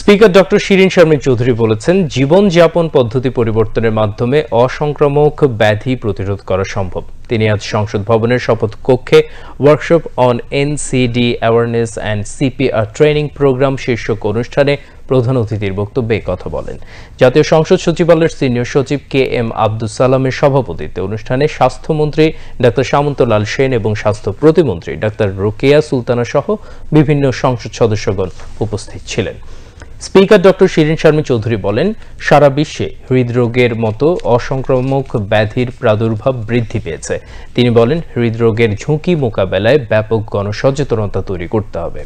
speaker doctor Shirin Sharmin Chaudhury বলেছেন জীবনযাপন পদ্ধতি পরিবর্তনের মাধ্যমে অসংক্রামক ব্যাধি প্রতিরোধ করা সম্ভব তিনি আজ সংসদ ভবনের শপথ কক্ষে workshop on NCD awareness and CPR training programme শীর্ষক অনুষ্ঠানে প্রধান অতিথির বক্তব্যে কথা বলেন জাতীয় সংসদ সচিবালয়ের সিনিয়র সচিব কে এম আব্দুল সালামের সভাপতিত্বে অনুষ্ঠানে স্বাস্থ্যমন্ত্রী ডাক্তার সামন্তলাল সেন এবং স্বাস্থ্য প্রতিমন্ত্রী ডাক্তার রোকেয়া সুলতানা সহ বিভিন্ন সংসদ সদস্যগণ উপস্থিত ছিলেন স্পিকার ডক্টর শিরিন শর্মী চৌধুরী বলেন সারা বিশ্বে হৃদরোগের মতো অসংক্রামক ব্যাধির প্রাদুর্ভাব বৃদ্ধি পেয়েছে তিনি বলেন হৃদরোগের ঝুঁকি মোকাবেলায় ব্যাপক গণসচেতনতা তৈরি করতে হবে